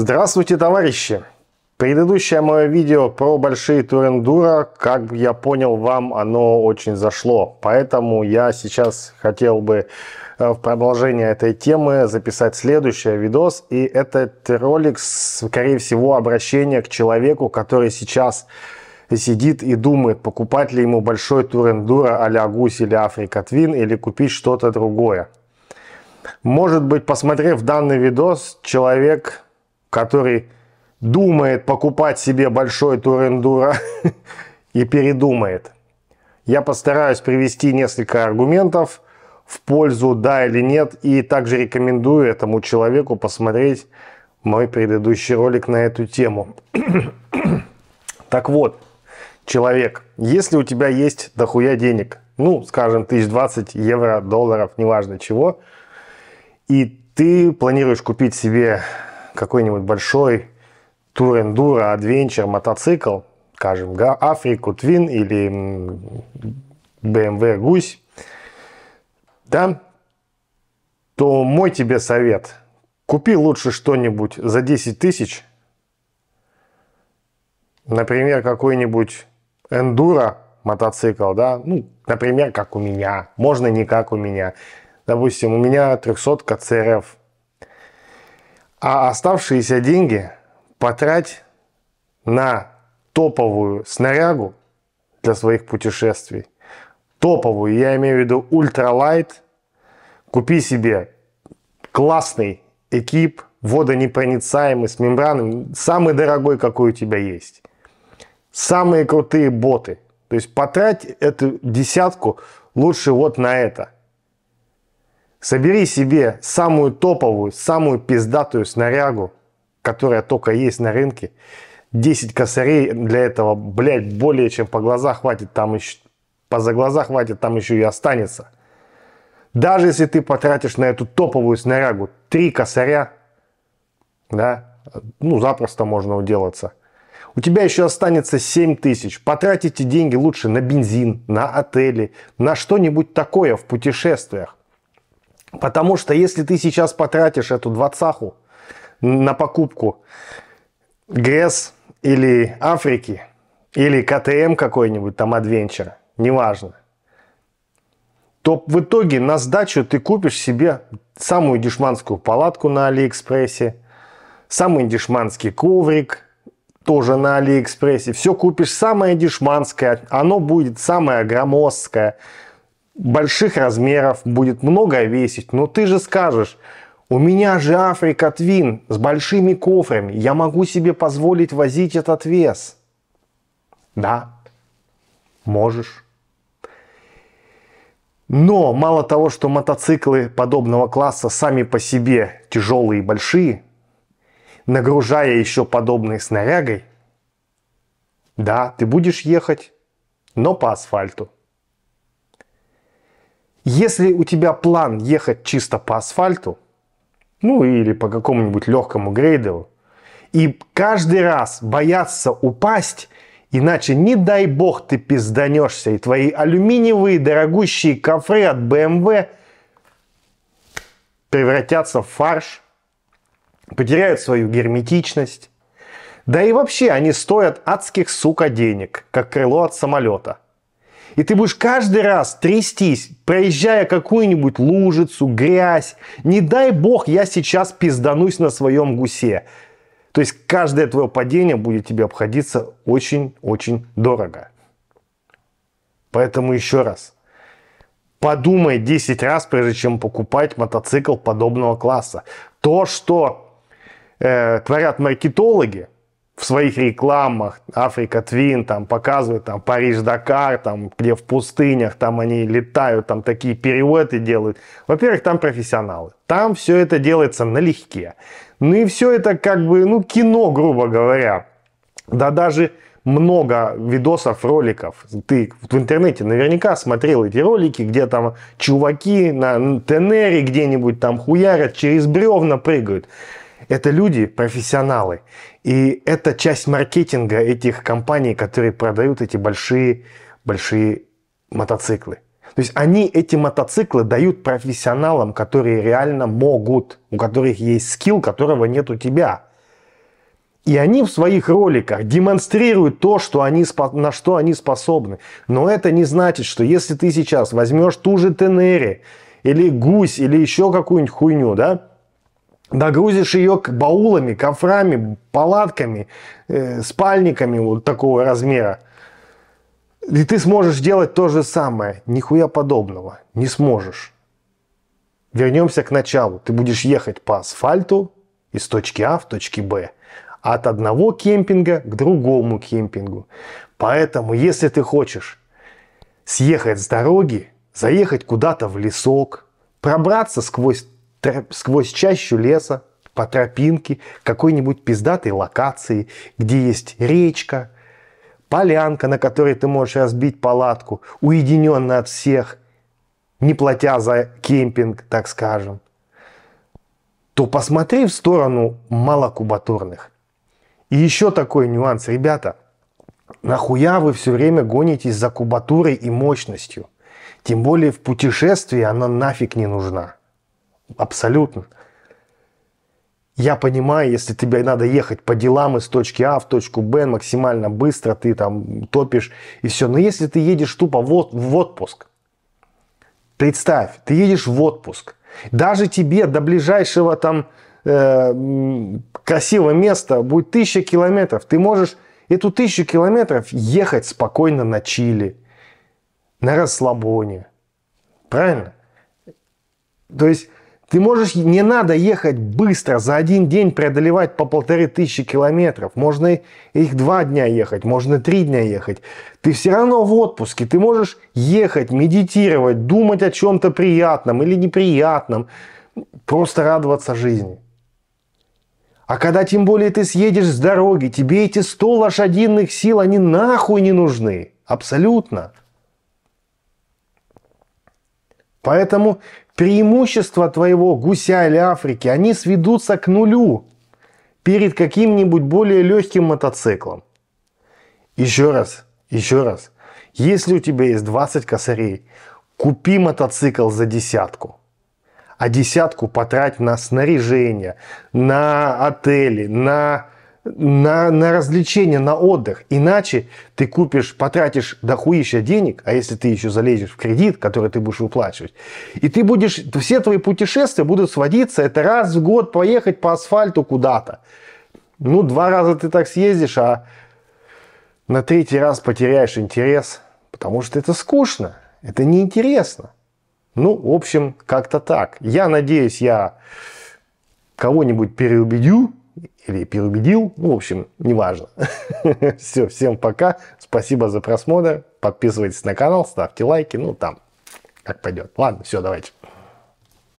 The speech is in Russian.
Здравствуйте, товарищи! Предыдущее мое видео про большие турендура, как я понял, вам оно очень зашло. Поэтому я сейчас хотел бы э, в продолжение этой темы записать следующий видос. И этот ролик, скорее всего, обращение к человеку, который сейчас сидит и думает, покупать ли ему большой турендура а-ля Гусь или Африка Твин, или купить что-то другое. Может быть, посмотрев данный видос, человек который думает покупать себе большой турендура и передумает. Я постараюсь привести несколько аргументов в пользу да или нет и также рекомендую этому человеку посмотреть мой предыдущий ролик на эту тему. так вот, человек, если у тебя есть дохуя денег, ну, скажем, 1020 евро, долларов, неважно чего, и ты планируешь купить себе какой-нибудь большой тур-эндуро, адвенчер, мотоцикл, скажем, Африку Твин или BMW Гусь, да, то мой тебе совет. Купи лучше что-нибудь за 10 тысяч, например, какой-нибудь эндуро мотоцикл, да, ну, например, как у меня, можно не как у меня. Допустим, у меня 300 CRF а оставшиеся деньги потрать на топовую снарягу для своих путешествий. Топовую, я имею в виду ультралайт. Купи себе классный экип, водонепроницаемый, с мембраной самый дорогой, какой у тебя есть. Самые крутые боты. То есть потрать эту десятку лучше вот на это – Собери себе самую топовую, самую пиздатую снарягу, которая только есть на рынке. 10 косарей для этого, блядь, более чем по глаза хватит, там еще, по за глаза хватит, там еще и останется. Даже если ты потратишь на эту топовую снарягу 3 косаря, да, ну, запросто можно уделаться. У тебя еще останется 7 тысяч. Потратите деньги лучше на бензин, на отели, на что-нибудь такое в путешествиях. Потому что если ты сейчас потратишь эту двадцаху на покупку Гресс или Африки, или КТМ какой-нибудь, там Адвенчер, неважно, то в итоге на сдачу ты купишь себе самую дешманскую палатку на Алиэкспрессе, самый дешманский коврик тоже на Алиэкспрессе. Все купишь самое дешманское, оно будет самое громоздкое, больших размеров, будет многое весить, но ты же скажешь, у меня же Африка Твин с большими кофрами, я могу себе позволить возить этот вес. Да, можешь. Но мало того, что мотоциклы подобного класса сами по себе тяжелые и большие, нагружая еще подобной снарягой, да, ты будешь ехать, но по асфальту. Если у тебя план ехать чисто по асфальту, ну или по какому-нибудь легкому грейдеру, и каждый раз бояться упасть, иначе не дай бог ты пизданешься, и твои алюминиевые дорогущие кофры от BMW эм превратятся в фарш, потеряют свою герметичность. Да и вообще они стоят адских, сука, денег, как крыло от самолета – и ты будешь каждый раз трястись, проезжая какую-нибудь лужицу, грязь. Не дай бог, я сейчас пизданусь на своем гусе. То есть каждое твое падение будет тебе обходиться очень-очень дорого. Поэтому еще раз, подумай 10 раз, прежде чем покупать мотоцикл подобного класса. То, что э, творят маркетологи, в своих рекламах Африка Твин там показывает там Париж Дакар там где в пустынях там они летают там такие перелеты делают во-первых там профессионалы там все это делается налегке ну и все это как бы ну кино грубо говоря да даже много видосов, роликов. Ты в интернете наверняка смотрел эти ролики, где там чуваки на Тенере где-нибудь там хуярят, через бревна прыгают. Это люди, профессионалы. И это часть маркетинга этих компаний, которые продают эти большие, большие мотоциклы. То есть они эти мотоциклы дают профессионалам, которые реально могут, у которых есть скилл, которого нет у тебя. И они в своих роликах демонстрируют то, что они, на что они способны. Но это не значит, что если ты сейчас возьмешь ту же Тенери, или гусь, или еще какую-нибудь хуйню, да, Догрузишь ее баулами, кофрами, палатками, э, спальниками вот такого размера. И ты сможешь делать то же самое. Нихуя подобного. Не сможешь. Вернемся к началу. Ты будешь ехать по асфальту из точки А в точке Б. От одного кемпинга к другому кемпингу. Поэтому, если ты хочешь съехать с дороги, заехать куда-то в лесок, пробраться сквозь сквозь чащу леса, по тропинке какой-нибудь пиздатой локации, где есть речка, полянка, на которой ты можешь разбить палатку, уединенно от всех, не платя за кемпинг, так скажем, то посмотри в сторону малокубатурных. И еще такой нюанс, ребята, нахуя вы все время гонитесь за кубатурой и мощностью? Тем более в путешествии она нафиг не нужна. Абсолютно. Я понимаю, если тебе надо ехать по делам из точки А в точку Б максимально быстро, ты там топишь и все. Но если ты едешь тупо вот, в отпуск, представь, ты едешь в отпуск, даже тебе до ближайшего там э, красивого места будет тысяча километров, ты можешь эту тысячу километров ехать спокойно на Чили, на расслабоне. Правильно? То есть ты можешь, не надо ехать быстро, за один день преодолевать по полторы тысячи километров. Можно их два дня ехать, можно три дня ехать. Ты все равно в отпуске, ты можешь ехать, медитировать, думать о чем-то приятном или неприятном, просто радоваться жизни. А когда тем более ты съедешь с дороги, тебе эти 100 лошадиных сил, они нахуй не нужны. Абсолютно. Поэтому преимущества твоего гуся или Африки, они сведутся к нулю перед каким-нибудь более легким мотоциклом. Еще раз, еще раз. Если у тебя есть 20 косарей, купи мотоцикл за десятку а десятку потрать на снаряжение, на отели, на на, на развлечение, на отдых. Иначе ты купишь, потратишь дохуища денег, а если ты еще залезешь в кредит, который ты будешь выплачивать, и ты будешь, все твои путешествия будут сводиться, это раз в год поехать по асфальту куда-то. Ну, два раза ты так съездишь, а на третий раз потеряешь интерес, потому что это скучно, это неинтересно. Ну, в общем, как-то так. Я надеюсь, я кого-нибудь переубедю, или переубедил. Ну, в общем, неважно. Все, всем пока. Спасибо за просмотр. Подписывайтесь на канал, ставьте лайки. Ну, там как пойдет. Ладно, все, давайте.